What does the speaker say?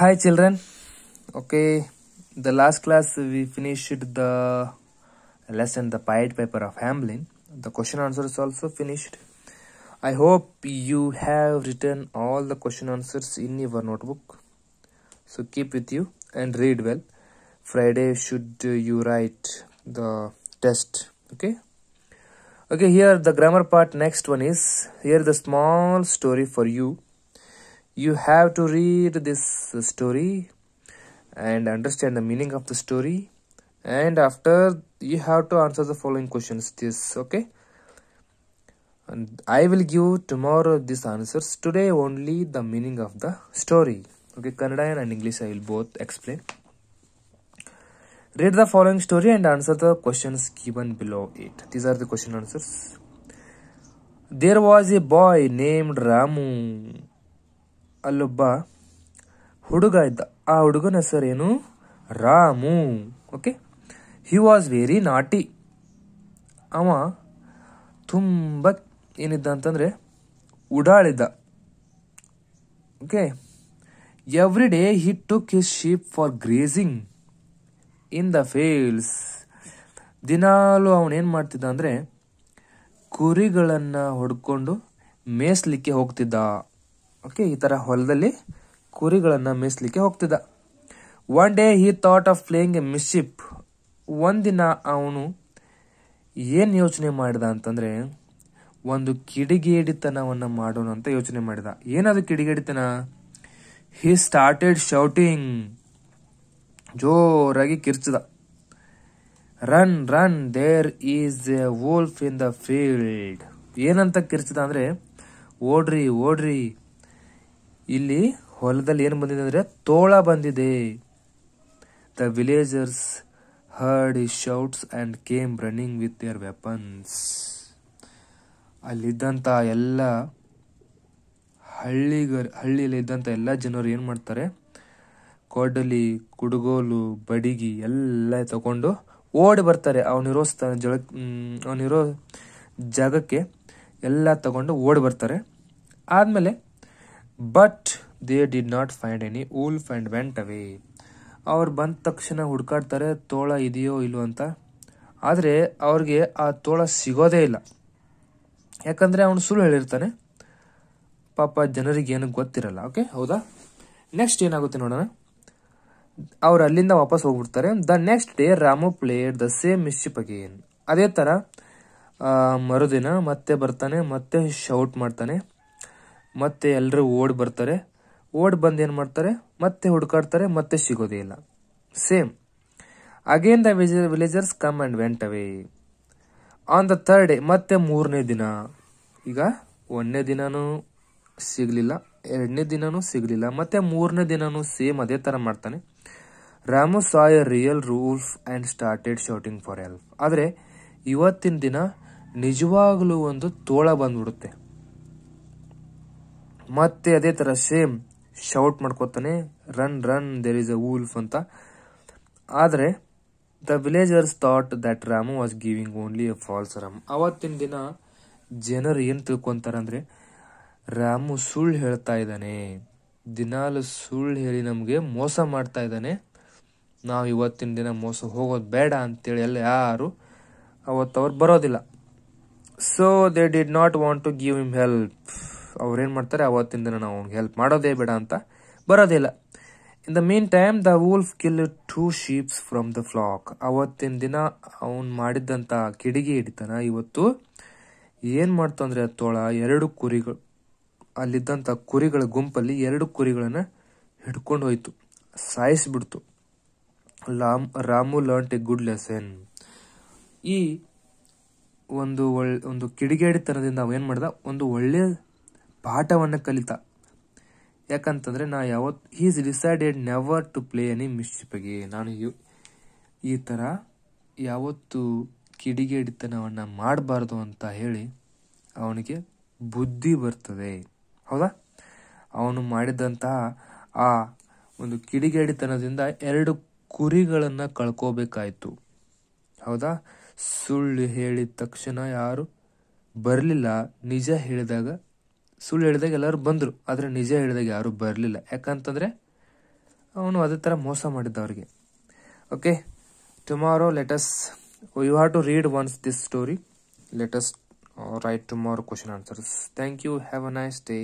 hi children okay the last class we finished the lesson the pied paper of hamlin the question answer is also finished i hope you have written all the question answers in your notebook so keep with you and read well friday should you write the test okay okay here the grammar part next one is here the small story for you you have to read this story and understand the meaning of the story and after you have to answer the following questions this okay and i will give tomorrow these answers today only the meaning of the story okay kannada and english i will both explain read the following story and answer the questions given below it these are the question answers there was a boy named ramu ಅಲ್ಲೊಬ್ಬ ಹುಡುಗ ಇದ್ದ ಆ ಹುಡುಗನ ಹೆಸರೇನು Ramu okay he was very naughty ಅವ ತುಂಬ ಏನಿದ್ದ ಅಂತಂದರೆ ಉಡಾಳಿದ್ದ okay every day he took his sheep for grazing in the fields ದಿನಾಲೂ ಅವನೇನು ಮಾಡ್ತಿದ್ದ ಅಂದರೆ ಕುರಿಗಳನ್ನು ಹೊಡ್ಕೊಂಡು ಮೇಯಿಸ್ಲಿಕ್ಕೆ ಹೋಗ್ತಿದ್ದ ಓಕೆ ಈ ತರ ಹೊಲದಲ್ಲಿ ಕುರಿಗಳನ್ನು ಮೇಯಿಸ್ಲಿಕ್ಕೆ ಹೋಗ್ತಿದ್ದ one day he thought of playing a mischief ಒಂದಿನ ಅವನು ಏನು ಯೋಚನೆ ಮಾಡಿದ ಅಂತಂದ್ರೆ ಒಂದು ಕಿಡಿಗೇಡಿತನವನ್ನು ಮಾಡೋಣ ಅಂತ ಯೋಚನೆ ಮಾಡಿದ ಏನದು ಕಿಡಿಗೇಡಿತನ ಹಿ ಸ್ಟಾರ್ಟೆಡ್ ಶೌಟಿಂಗ್ ಜೋರಾಗಿ ಕಿರ್ಚಿದ run run there is a wolf in the field ಏನಂತ ಕಿರ್ಚಿದ ಅಂದರೆ ಓಡ್ರಿ ಓಡ್ರಿ ಇಲ್ಲಿ ಹೊಲದಲ್ಲಿ ಏನು ಬಂದಿದೆ ಅಂದರೆ ತೋಳ ಬಂದಿದೆ the villagers heard shouts and came running with their weapons ಅಲ್ಲಿದ್ದಂಥ ಎಲ್ಲ ಹಳ್ಳಿಯಲ್ಲಿ ಇದ್ದಂಥ ಎಲ್ಲ ಜನರು ಏನು ಮಾಡ್ತಾರೆ ಕೊಡಲಿ ಕುಡುಗೋಲು ಬಡಿಗಿ ಎಲ್ಲ ತಗೊಂಡು ಓಡಿ ಬರ್ತಾರೆ ಅವನಿರೋ ಸ್ಥ ಜಳ ಅವನಿರೋ ಜಾಗಕ್ಕೆ ಎಲ್ಲ ತಗೊಂಡು ಓಡಿ ಬರ್ತಾರೆ ಆದಮೇಲೆ but they did not find any wolf and went away ಅವ್ರು ಬಂದ ತಕ್ಷಣ ಹುಡ್ಕಾಡ್ತಾರೆ ತೋಳ ಇದೆಯೋ ಇಲ್ವೋ ಅಂತ ಆದರೆ ಅವ್ರಿಗೆ ಆ ತೋಳ ಸಿಗೋದೇ ಇಲ್ಲ ಯಾಕಂದರೆ ಅವನು ಸುಳ್ಳು ಹೇಳಿರ್ತಾನೆ ಪಾಪ ಜನರಿಗೆ ಏನಕ್ಕೆ ಗೊತ್ತಿರಲ್ಲ ಓಕೆ ಹೌದಾ ನೆಕ್ಸ್ಟ್ ಏನಾಗುತ್ತೆ ನೋಡೋಣ ಅವ್ರು ಅಲ್ಲಿಂದ ವಾಪಸ್ ಹೋಗ್ಬಿಡ್ತಾರೆ the next day Ramu play the same mischief again ಅದೇ ಥರ ಮರುದಿನ ಮತ್ತೆ ಬರ್ತಾನೆ ಮತ್ತೆ ಶೌಟ್ ಮಾಡ್ತಾನೆ ಮತ್ತೆ ಎಲ್ಲರೂ ಓಡ್ ಬರ್ತಾರೆ ಓಡ್ ಬಂದು ಏನು ಮಾಡ್ತಾರೆ ಮತ್ತೆ ಹುಡ್ಕಾಡ್ತಾರೆ ಮತ್ತೆ ಸಿಗೋದೇ ಇಲ್ಲ ಸೇಮ್ ಅಗೇನ್ ದ ವಿಜ villagers come and went away on the third day ಮತ್ತೆ ಮೂರನೇ ದಿನ ಈಗ ಒಂದನೇ ದಿನನೂ ಸಿಗಲಿಲ್ಲ ಎರಡನೇ ದಿನನೂ ಸಿಗಲಿಲ್ಲ ಮತ್ತೆ ಮೂರನೇ ದಿನನೂ ಸೇಮ್ ಅದೇ ಥರ ಮಾಡ್ತಾನೆ Ramu saw real wolves and started shouting for help ಆದರೆ ಇವತ್ತಿನ ದಿನ ನಿಜವಾಗಲೂ ಒಂದು ತೋಳ ಬಂದ್ಬಿಡುತ್ತೆ ಮತ್ತೆ ಅದೇ ಥರ ಸೇಮ್ ಶೌಟ್ ಮಾಡ್ಕೋತಾನೆ run run there is a wolf ಅಂತ ಆದರೆ the villagers thought that Ramu was giving only a false alarm ಅವತ್ತಿನ ದಿನ ಜನರು ಏನು ತಿಳ್ಕೊತಾರೆ ಅಂದ್ರೆ ರಾಮು ಸುಳ್ಳು ಹೇಳ್ತಾ ಇದ್ದಾನೆ ದಿನಾಲು ಸುಳ್ಳು ಹೇಳಿ ನಮಗೆ ಮೋಸ ಮಾಡ್ತಾ ಇದ್ದಾನೆ ನಾವು ಇವತ್ತಿನ ದಿನ ಮೋಸ ಹೋಗೋದು ಬೇಡ ಅಂತೇಳಿ ಎಲ್ಲ ಯಾರು ಅವತ್ತು ಅವ್ರು ಬರೋದಿಲ್ಲ so they did not want to give him help ಅವ್ರು ಏನು ಮಾಡ್ತಾರೆ ಅವತ್ತಿನ ದಿನ ನಾವು ಅವ್ನಿಗೆ ಹೆಲ್ಪ್ ಮಾಡೋದೇ ಬೇಡ ಅಂತ ಬರೋದಿಲ್ಲ in the mean time the wolf kill two sheeps from the flock ಅವತ್ತಿನ ದಿನ ಅವನು ಮಾಡಿದ್ದಂಥ ಕಿಡಿಗೆ ಹಿಡಿತಾನ ಇವತ್ತು ಏನು ಮಾಡ್ತು ಅಂದರೆ ತೋಳ ಎರಡು ಕುರಿಗಳು ಅಲ್ಲಿದ್ದಂಥ ಕುರಿಗಳ ಗುಂಪಲ್ಲಿ ಎರಡು ಕುರಿಗಳನ್ನು ಹಿಡ್ಕೊಂಡು ಹೋಯ್ತು ಸಾಯಿಸಿಬಿಡ್ತು ಲಾಮ್ Ramu learn a good lesson ಈ ಒಂದು ಒಳ್ಳೆ ಒಂದು ಕಿಡಿಗೇಡಿತನದಿಂದ ಏನು ಮಾಡ್ದ ಒಂದು ಒಳ್ಳೆಯ ಪಾಠವನ್ನು ಕಲಿತ ಯಾಕಂತಂದರೆ ನಾ ಯಾವತ್ತು is decided never to play any ಮಿಸ್ಚಿಪಗೆ ನಾನು ಈ ಥರ ಯಾವತ್ತು ಕಿಡಿಗೇಡಿತನವನ್ನು ಮಾಡಬಾರ್ದು ಅಂತ ಹೇಳಿ ಅವನಿಗೆ ಬುದ್ಧಿ ಬರ್ತದೆ ಹೌದಾ ಅವನು ಮಾಡಿದಂತಹ ಆ ಒಂದು ಕಿಡಿಗೇಡಿತನದಿಂದ ಎರಡು ಕುರಿಗಳನ್ನು ಕಳ್ಕೋಬೇಕಾಯಿತು ಹೌದಾ ಸುಳ್ಳು ಹೇಳಿದ ತಕ್ಷಣ ಯಾರು ಬರಲಿಲ್ಲ ನಿಜ ಹೇಳಿದಾಗ ಸುಳ್ಳು ಹೇಳಿದಾಗ ಎಲ್ಲರೂ ಬಂದರು ಆದರೆ ನಿಜ ಹೇಳಿದಾಗ ಯಾರೂ ಬರಲಿಲ್ಲ ಯಾಕಂತಂದರೆ ಅವನು ಅದೇ ಥರ ಮೋಸ ಮಾಡಿದ್ದ ಅವರಿಗೆ okay tomorrow let's you have to read once this story let's write tomorrow question answers thank you have a nice day